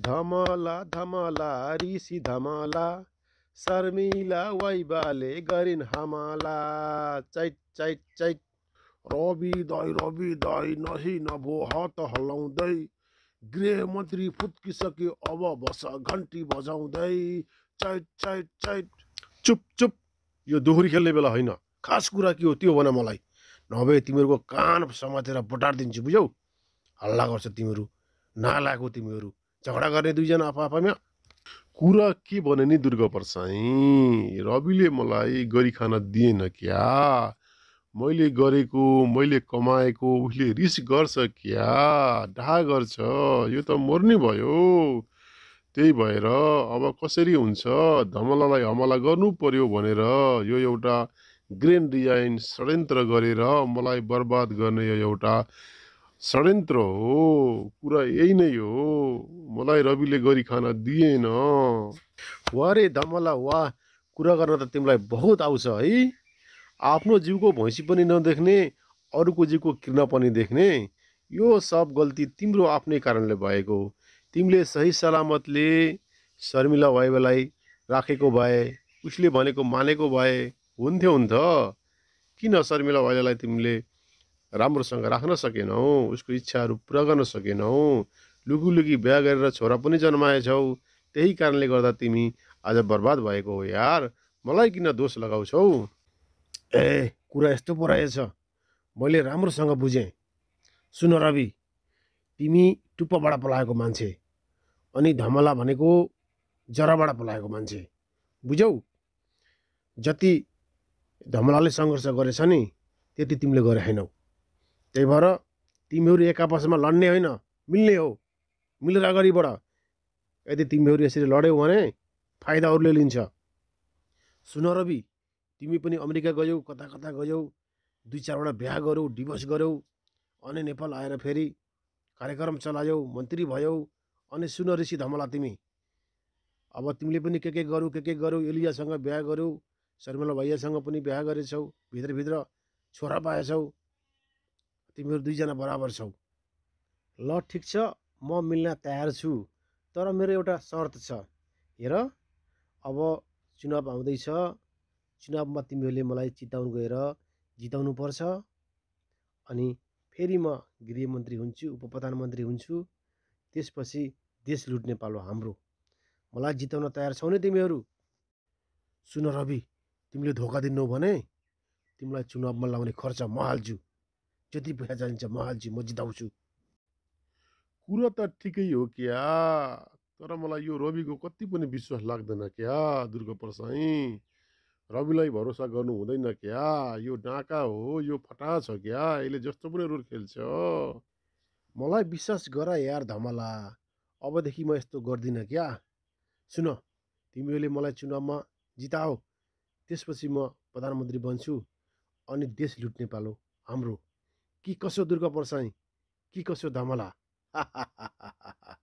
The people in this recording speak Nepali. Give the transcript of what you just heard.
धमला धमला ऋषि धमला शर्मिला वैबाले गरिन् हमला चैत चैत चैत रवि दय रवि दय नही नभो हत हल्लाउँदै गृहमन्त्री फुत्किसके अब बस घन्टी बजाउँदै चैत चैत चैत चुप चुप यो दोहोरी खेल्ने बेला होइन खास कुरा के हो त्यो भन मलाई नभए तिमीहरूको कान समातेर बटार दिन्छु बुझ्यौ हल्ला गर्छ तिमीहरू नालाको तिमीहरू झगडा गर्ने दुईजना आफआफैमा कुरा के भने नि दुर्गा प्रसाई रविले मलाई गरी दिएन क्या मैले गरेको मैले कमाएको उसले रिस गर्छ क्या ढा गर्छ यो त मर्ने भयो त्यही भएर अब कसरी हुन्छ धमलालाई हमला गर्नु पर्यो भनेर यो एउटा ग्रेन्ड डिजाइन षड्यन्त्र गरेर मलाई बर्बाद गर्ने यो एउटा षड्यन्त्र हो कुरा यही नै हो मलाई रविले गरी खाना दिएन वा रे धमला वा कुरा गर्न त तिमीलाई बहुत आउँछ है आफ्नो जिउको भैँसी पनि नदेख्ने अरूको जिउको किर्ण पनि देख्ने यो सब गल्ती तिम्रो आफ्नै कारणले भएको तिमीले सही सलामतले शर्मिला वाइबालाई राखेको भए उसले भनेको मानेको भए हुन्थ्यो हुन्थ किन शर्मिला वाइबालाई तिमीले राम्रोसँग राख्न सकेनौ उसको इच्छाहरू पुरा गर्न सकेनौ लुकुलुकी बिहा गरेर छोरा पनि जन्माएछौ त्यही कारणले गर्दा तिमी आज बर्बाद भएको हो यार मलाई किन दोष लगाउँछौ ए कुरा यस्तो पो रहेछ मैले राम्रोसँग बुझेँ सुन रवि तिमी टुप्पाबाट पलाएको मान्छे अनि धमला भनेको जराबाट पलाएको मान्छे बुझौ जति धमलाले सङ्घर्ष गरेछ नि त्यति तिमीले गरे होइनौ त्यही भएर तिमीहरू एक आपसमा लड्ने होइन मिल्ने हो मिलेर अगाडि बढ यदि तिमीहरू यसरी लड्यौ भने फाइदा अरूले लिन्छ सुन रवि तिमी पनि अमेरिका गयौ कता कता गयौ दुई चारवटा बिहा गरौ डिभोर्स गरौ अनि नेपाल आएर फेरि कार्यक्रम चलायौ मन्त्री भयौ अनि सुन ऋषि धमला तिमी अब तिमीले पनि के के गरौ के के गरौ एलियासँग बिहा गरौ शर्मिला भैयासँग पनि बिहा गरेछौ भित्रभित्र छोरा पाएछौ तिमीहरू दुईजना बराबर छौ ल ठिक छ म मिल्न तयार छु तर मेरो एउटा शर्त छ हेर अब चुनाव आउँदैछ चुनावमा तिमीहरूले मलाई चिताउनु गएर जिताउनु पर्छ अनि फेरि म गृहमन्त्री हुन्छु उप प्रधानमन्त्री हुन्छु त्यसपछि देश लुट्ने पालो हाम्रो मलाई जिताउन तयार छौ नै तिमीहरू सुन रवि तिमीले धोका दिनु भने तिमीलाई चुनावमा लाउने खर्च म हाल्छु जति पैसा चाहिन्छ म हाल्छु म जिताउँछु कुरो त ठिकै हो क्या तर मलाई यो रविको कति पनि विश्वास लाग्दैन क्या दुर्गा प्रसाई रविलाई भरोसा गर्नु हुँदैन क्या यो डाँका हो यो फटा छ क्या यसले जस्तो पनि रोल खेल्छ मलाई विश्वास गर यार धमला अबदेखि म यस्तो गर्दिनँ क्या सुन तिमीहरूले मलाई चुनावमा जिताओ त्यसपछि म प्रधानमन्त्री बन्छु अनि देश लुट्ने पालो हाम्रो कि कसो दुर्गा प्रसाई कि कसो धमला 哈哈哈哈哈哈